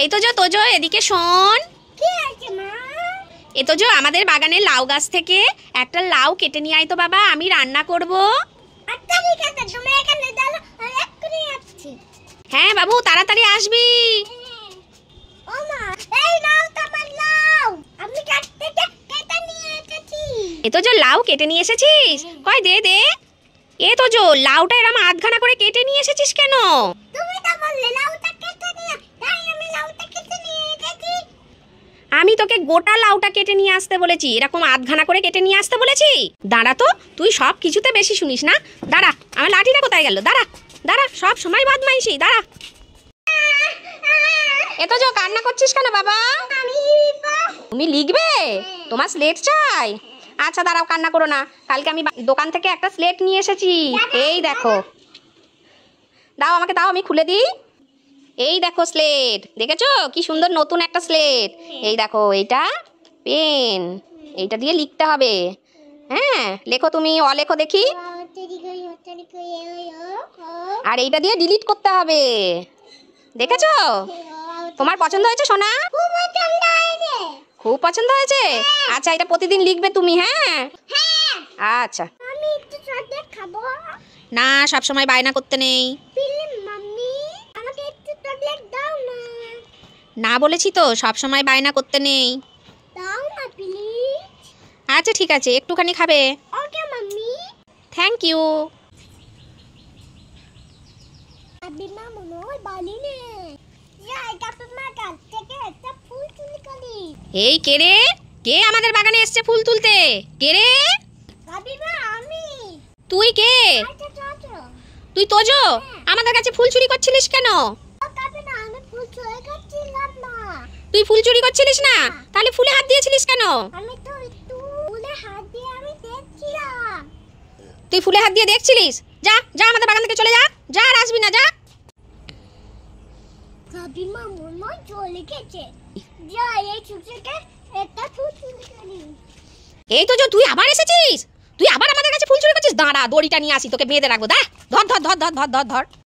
এই তো যো জো এদিকে শোন এ তো যো আমাদের বাগানের লাউ গাছ থেকে একটা লাউ কেটে নিয়ে আয় তো বাবা আমি রান্না করব আচ্ছা, হ্যাঁ বাবু তাড়াতাড়ি আসবি এ তো যো লাউ কেটে নিয়ে এসেছিস হ্যাঁ। কয় দে দে এ তো যো লাউটা এরম আধখানা করে কেটে নিয়ে এসেছিস কেন আমি তোকে গোটা লাউটা কেটে নিয়ে আসতে বলেছি এরকম আধখানা করে কেটে নিয়ে আসতে বলেছি দাঁড়া তো তুই সব কিছুতে বেশি শুনিস না দাঁড়া আমার লাঠিটা কোথায় গেল দাঁড়া দাঁড়া সব সময় বদমাইশি দাঁড়া এত যো কান্না করছিস কেন বাবা তুমি লিখবে তোমার স্লেট চাই আচ্ছা দাঁড়াও কান্না করো না কালকে আমি দোকান থেকে একটা স্লেট নিয়ে এসেছি এই দেখো দাও আমাকে দাও আমি খুলে দিই এই দেখো স্লেট দেখেছো কি সুন্দর নতুন একটা স্লেট হ্যাঁ। এই দেখো এটা পেন এইটা দিয়ে লিখতে হবে হ্যাঁ লেখো তুমি অলেখো দেখি আর এইটা দিয়ে ডিলিট করতে হবে দেখেছো তোমার পছন্দ হয়েছে সোনা খুব পছন্দ হয়েছে হ্যাঁ। আচ্ছা এটা প্রতিদিন লিখবে তুমি হ্যাঁ, হ্যাঁ। আচ্ছা না সবসময় বায়না করতে নেই না বলেছি তো সবসময় বায়না করতে নেই আচ্ছা ঠিক আছে একটুখানি খাবে থ্যাংক ইউ এই কে রে কে আমাদের বাগানে এসছে ফুল তুলতে কে রে তুই কে আচ্ছা, তুই তোজো হ্যাঁ। আমাদের কাছে ফুল চুরি করছিলিস কেন তুই ফুল চুরি করছিলিস না হ্যাঁ। তাহলে ফুলে হাত দিয়েছিলিস কেন তুই ফুলে হাত দিয়ে দেখছিলিস যা যা আমাদের বাগান থেকে চলে যা যা আর আসবি না যা এই চুচুকে একটা তো তুই আবার এসেছিস তুই আবার আমাদের কাছে ফুল চুরি করছিস দাঁড়া দড়িটা নিয়ে আসি তোকে বেঁধে রাখবো দা ধর ধর ধর ধর ধর ধর ধর